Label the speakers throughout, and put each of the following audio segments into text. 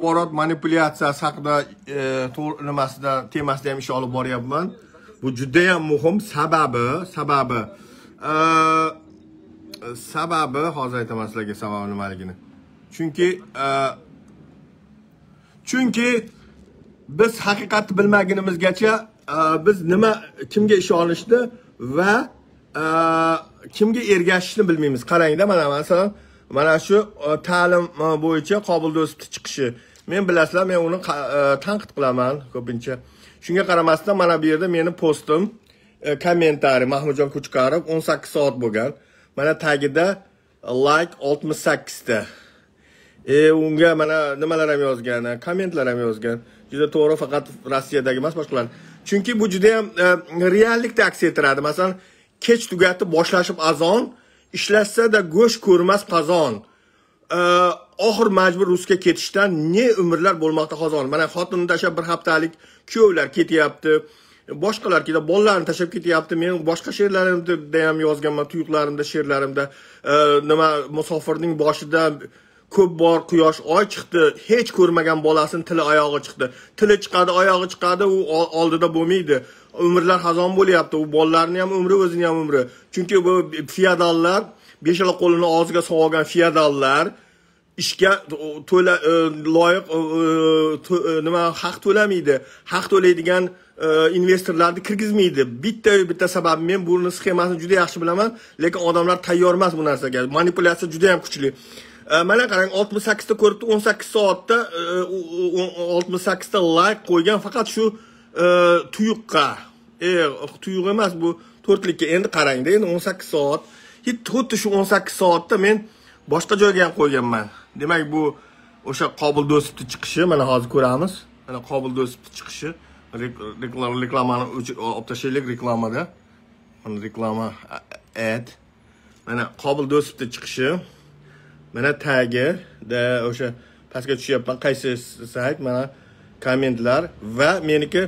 Speaker 1: axborot manipulyatsiyasi haqida e, nimasida temasida ham ish olib boryapman bu judayam muhim sababi sababi e, sababi hozir aytaman sizlarga sababi nimaligini chunki e, chunki biz haqiqatni bilmagunimizgacha biz nima kimga ishonishni va kimga ergashishni bilmaymiz qarangda mana masalan mana shu ta'lim bo'yicha qobil do'stov chiqishi men bilasizlar men uni e, tanqid qilaman ko'pincha shunga qaramasdan mana bu yerda meni postim e, kommentariy mahmudjon kuchqarov 18 soat bo'lgan mana tagida e, like 68 ta e unga mana nimalar ham yozgan kommentlar ham yozgan juda to'g'ri faqat rossiyadagi emas boshqalar chunki bu juda yam reallikni aks ettiradi masalan kech tugatib boshlashib azon ishlashsada go'sht ko'rmas qozon oxir majbur rusga ketishdan ne umrlar bo'lmoqda hozir mana xotinni tashlab bir haftalik kuyovlar ketyapti boshqalar ketyapti bolalarini tashlab ketyapti men boshqa she'rlarimda ham yozganman tuyuqlarimda she'rlarimda nima musofirning boshida ko'p bor quyosh oy chiqdi hech ko'rmagan bolasini tili oyog'i chiqdi tili chiqadi oyog'i chiqadi u oldida bo'lmaydi umrlar xazon bo'lyapti u bolalarni ham umri o'zini ham umri chunki bu feodallar beshala qo'lini og'ziga solib olgan feodallar ishga to'la e, loyiq e, e, nima haq to'lamaydi haq to'laydigan investorlarni kirgizmaydi bitta bitta sabab men buni sxemasini juda yaxshi bilaman lekin odamlar tayyor emas bu narsaga manipulyatsiya juda yam kuchli mana qarang oltmish sakkizta ko'ribdi o'n sakkiz soatda oltmish sakkizta layk qo'ygan faqat shu tuyuqqa e tuyuq emas bu to'rtlikka endi qarangda endi o'n sakkiz soat xuddi shu o'n sakkiz soatda men boshqa joyga ham qo'yganman demak bu o'sha qobil do'stni chiqishi mana hozir ko'ramiz mana qobil do'stni chiqishi reklamani olib tashlaylik reklamada mana reklama ad mana qobil do'stni chiqishi mana tagida o'sha pastga tushyapman qaysi sayt mana kommentlar va meniki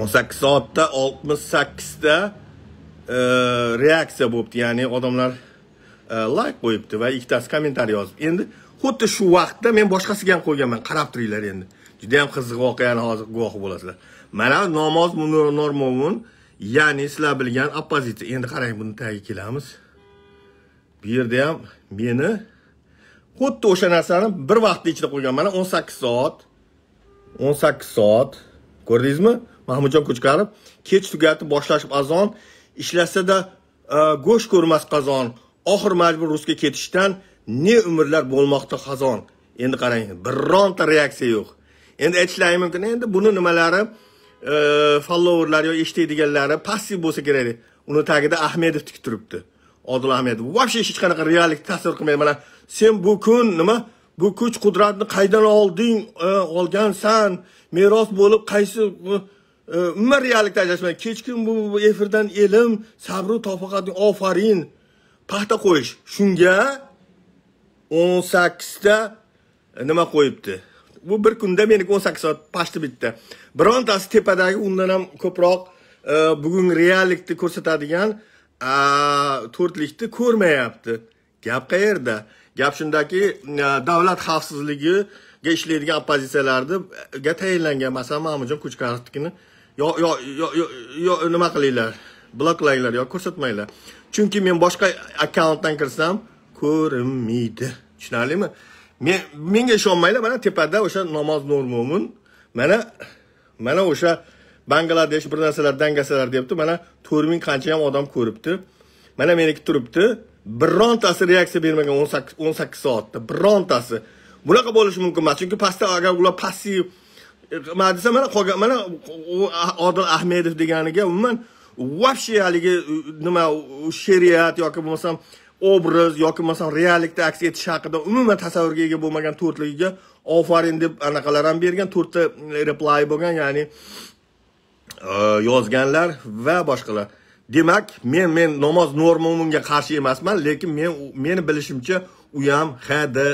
Speaker 1: o'n sakkiz soatda oltmish sakkizta e, reaksiya bo'libdi ya'ni odamlar layk э, qo'yibdi va ikkitasi kommentariy yozib endi xuddi shu vaqtda men boshqasiga ham qo'yganman qarab turinglar endi juda ham qiziq voqeani hozir guvohi bo'lasizlar mana namoz normovun ya'ni sizlar bilgan oppozitsiya endi qarang buni tagiga kelamiz bu yerda ham meni xuddi o'sha narsani bir vaqtni ichida qo'ygan mana o'n sakkiz soat o'n sakkiz soat ko'rdingizmi mahmudjon ko'chkarov kech tugatib boshlashib azon ishlasada e, go'sht ko'rmas qozon oxir majbur rusga ketishdan ne umrlar bo'lmoqda xazon endi qarang bironta reaksiya yo'q endi aytishlari mumkin endi buni nimalari e, followerlar yo eshitadiganlari passiv bo'lsa kerak uni tagida ahmedov tik turibdi odil ahmedov вообще hech qanaqa realik tasavvur qilmaydi mana sen bu kun nima bu kuch qudratni qaydan olding e, olgansan meros bo'lib qaysi e, umuman reallikda ajrashmaydi kechqurun bu efirdan ilm sabru tofoqatning ofarin paxta qo'yish shunga 18 sakkizta e, nima qo'yibdi bu bir kunda meniki 18 soat pashta bitta birontasi tepadagi undan ham ko'proq e, bugungi reallikni ko'rsatadigan to'rtlikni ko'rmayapti gap qayerda gap shundaki e, davlat xavfsizligiga ishlaydigan oppozitsiyalarniga tayinlangan masalan mamajon kuchkarovnikini yo yo yo nima qilinglar bloklanglar yo ko'rsatmanglar chunki men boshqa akkauntdan kirsam ko'rinmaydi tushunarlimi men menga ishonmanglar mana tepada o'sha namoz nur mo'min mana mana o'sha bangladesh bir narsalar dangasalar deyapti mana to'rt ming qanchayam odam ko'ribdi mana meniki turibdi birontasi reaksiya bermagan o'n sakkiz soatda birontasi bunaqa bo'lishi mumkin emas chunki pastda agar ular passiv e, nima desa mana qolgan mana odil ahmedov deganiga umuman вообще haligi э, nima э, she'riyat yoki bo'lmasam obraz yoki bo'lmasam reallikda aks etish haqida umuman tasavvurga ega bo'lmagan to'rtligiga ofarin deb anaqalar ham bergan to'rtta e, reply bo'lgan ya'ni e, yozganlar va boshqalar demak men men namoz norma umumiga qarshi emasman lekin men meni bilishimcha u ham hd e,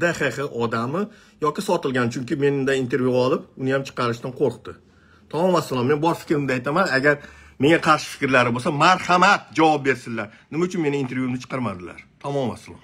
Speaker 1: dxx odami yoki sotilgan chunki mendan intervyu olib uni ham chiqarishdan qo'rqdi tamom vassalom men bor fikrimni aytaman agar menga qarshi fikrlari bo'lsa marhamat javob bersinlar nima uchun meni intervyumni chiqarmadilar tamom aslo